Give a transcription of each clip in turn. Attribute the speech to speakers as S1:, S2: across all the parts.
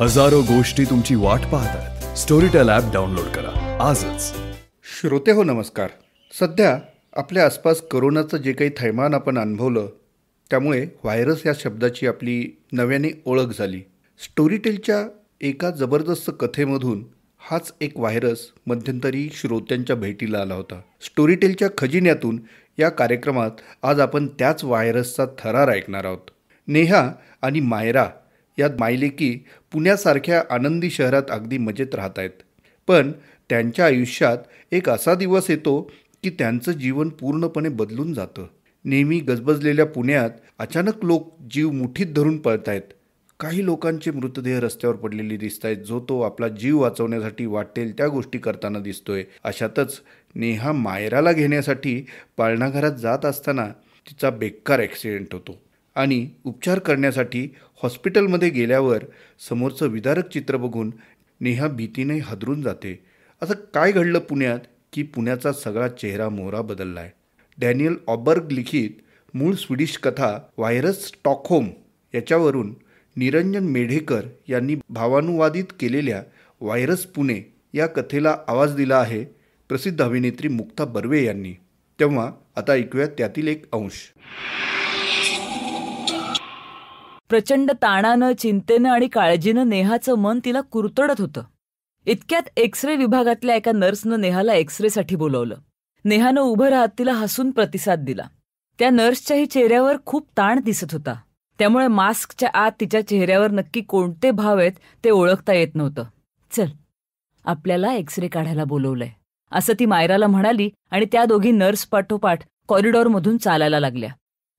S1: हजारो गोष्टी तुमची वाट पाहतात स्टोरीटेल ॲप डाउनलोड करा आजच श्रोते हो नमस्कार सध्या आपल्या आसपास करोनाचं जे काही थैमान आपण अनुभवलं त्यामुळे व्हायरस या शब्दाची आपली नव्याने ओळख झाली स्टोरीटेलच्या एका जबरदस्त कथेमधून हाच एक व्हायरस मध्यंतरी श्रोत्यांच्या भेटीला आला होता स्टोरीटेलच्या खजिन्यातून या कार्यक्रमात आज आपण त्याच व्हायरसचा थरार ऐकणार आहोत नेहा आणि मायरा यात मायलेकी पुण्यासारख्या आनंदी शहरात अगदी मजेत राहत आहेत पण त्यांच्या आयुष्यात एक असा दिवस येतो की त्यांचं जीवन पूर्णपणे बदलून जातं नेहमी गजबजलेल्या पुण्यात अचानक लोक जीव मुठीत धरून पळत आहेत काही लोकांचे मृतदेह रस्त्यावर पडलेले दिसत आहेत जो तो आपला जीव वाचवण्यासाठी वाटेल त्या गोष्टी करताना दिसतोय अशातच नेहा मायराला घेण्यासाठी पाळणाघरात जात असताना तिचा बेकार ॲक्सिडेंट होतो आणि उपचार करण्यासाठी हॉस्पिटलमध्ये गेल्यावर समोरचं विदारक चित्र बघून नेहा भीतीने हदरून जाते असं काय घडलं पुण्यात की पुण्याचा सगळा चेहरा मोहरा बदलला आहे डॅनियल ऑबर्ग लिखित मूळ स्वीडिश कथा व्हायरस स्टॉकहोम याच्यावरून निरंजन मेढेकर यांनी भावानुवादित केलेल्या व्हायरस पुणे या कथेला आवाज दिला आहे प्रसिद्ध अभिनेत्री मुक्ता बर्वे यांनी तेव्हा आता ऐकूया त्यातील एक अंश
S2: प्रचंड ताणानं चिंतेनं आणि काळजीनं नेहाचं मन तिला कुरतडत होतं इतक्यात एक्सरे विभागातल्या एका नर्सनं नेहाला एक्सरेसाठी बोलवलं नेहानं उभं राहत तिला हसून प्रतिसाद दिला त्या नर्सच्याही चेहऱ्यावर खूप ताण दिसत होता त्यामुळे मास्कच्या आत तिच्या चेहऱ्यावर नक्की कोणते भाव आहेत ते ओळखता येत नव्हतं चल आपल्याला एक्स रे काढायला बोलवलंय असं ती मायराला म्हणाली आणि त्या दोघी नर्स पाठोपाठ कॉरिडॉरमधून चालायला लागल्या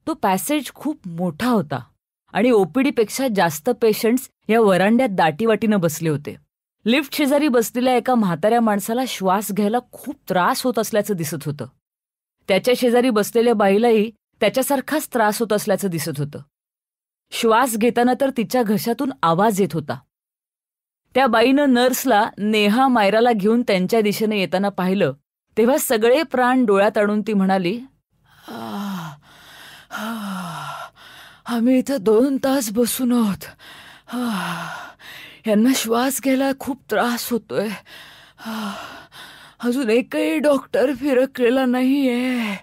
S2: तो पॅसेज खूप मोठा होता आणि ओपीडीपेक्षा जास्त पेशंट्स या वरांड्यात दाटीवाटीनं बसले होते लिफ्ट शेजारी बसलेल्या एका म्हाताऱ्या माणसाला श्वास घ्यायला खूप त्रास होत असल्याचं दिसत होतं त्याच्या शेजारी बसलेल्या बाईलाही त्याच्यासारखाच त्रास होत असल्याचं दिसत होतं श्वास घेताना तर तिच्या घशातून आवाज येत होता त्या बाईनं नर्सला नेहा मायराला घेऊन त्यांच्या दिशेने येताना पाहिलं तेव्हा सगळे प्राण डोळ्यात आणून ती म्हणाली
S3: आम्ही इथं दोन तास बसून आहोत यांना श्वास घ्यायला खूप त्रास होतोय अजून एकही डॉक्टर फिरकलेला नाहीये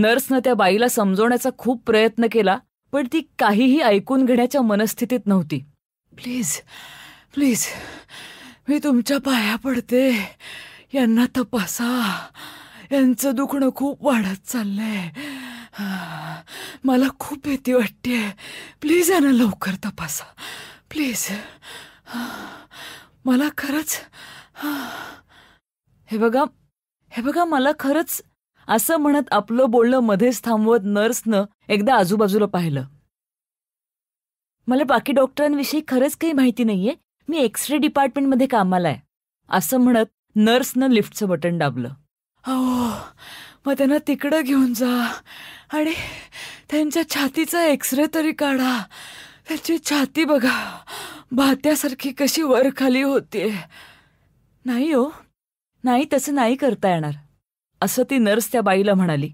S2: नर्सनं त्या बाईला समजवण्याचा खूप प्रयत्न केला पण ती काहीही ऐकून
S3: घेण्याच्या मनस्थितीत नव्हती प्लीज प्लीज मी तुमच्या पाया पडते यांना तपासा यांचं दुखणं खूप वाढत चाललंय मला खूप भीती वाटते प्लीज ना लवकर तपासा प्लीज मला खरंच हे बघा हे बघा मला खरंच असं
S2: म्हणत आपलं बोलणं मध्येच थांबवत नर्सनं एकदा आजूबाजूला पाहिलं मला बाकी डॉक्टरांविषयी खरंच काही माहिती नाहीये मी एक्स रे डिपार्टमेंटमध्ये कामाला आहे असं म्हणत नर्सनं लिफ्टचं बटन दाबलं
S3: हो मग त्यांना तिकडं घेऊन जा आणि त्यांच्या छातीचा एक्सरे तरी काढा त्यांची छाती बघा भात्यासारखी कशी वर खाली होतीये
S2: नाही हो नाही तसं नाही करता येणार असं ती नर्स त्या बाईला म्हणाली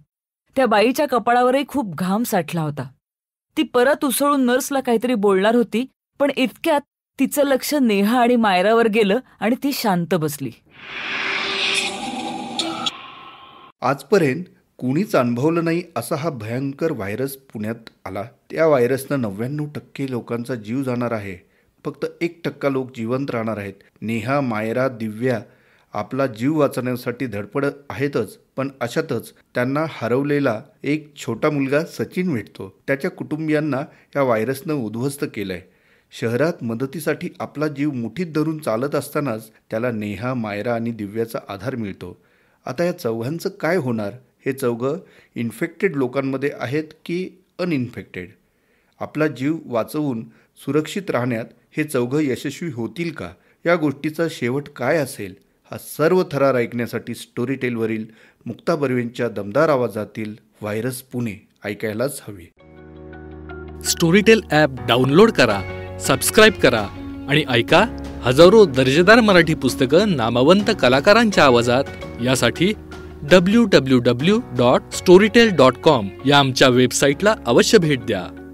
S2: त्या बाईच्या कपाळावरही खूप घाम साठला होता ती परत उसळून नर्सला काहीतरी बोलणार होती पण इतक्यात तिचं लक्ष नेहा आणि मायरावर गेलं आणि ती शांत बसली
S1: आजपर्यंत कुणीच अनुभवलं नाही असा हा भयंकर व्हायरस पुण्यात आला त्या व्हायरसनं नव्याण्णव टक्के लोकांचा जीव जाणार आहे फक्त एक टक्का लोक जिवंत राहणार आहेत नेहा मायरा दिव्या आपला जीव वाचवण्यासाठी धडपड आहेतच पण अशातच त्यांना हरवलेला एक छोटा मुलगा सचिन भेटतो त्याच्या कुटुंबियांना या व्हायरसनं उद्ध्वस्त केलं शहरात मदतीसाठी आपला जीव मुठीत धरून चालत असतानाच त्याला नेहा मायरा आणि दिव्याचा आधार मिळतो आता या चौघांचं काय होणार हे चौघं इन्फेक्टेड लोकांमध्ये आहेत की अनइन्फेक्टेड आपला जीव वाचवून सुरक्षित राहण्यात हे चौघं यशस्वी होतील का या गोष्टीचा शेवट काय असेल हा सर्व थरार ऐकण्यासाठी स्टोरीटेलवरील मुक्ता बर्वेंच्या दमदार आवाजातील व्हायरस पुणे ऐकायलाच हवे स्टोरीटेल ॲप डाउनलोड करा सबस्क्राईब करा आणि ऐका हजारो दर्जेदार मराठी पुस्तकं नामवंत कलाकारांच्या आवाजात यासाठी W W W dot Storytel dot com या आमच्या वेबसाईटला अवश्य भेट द्या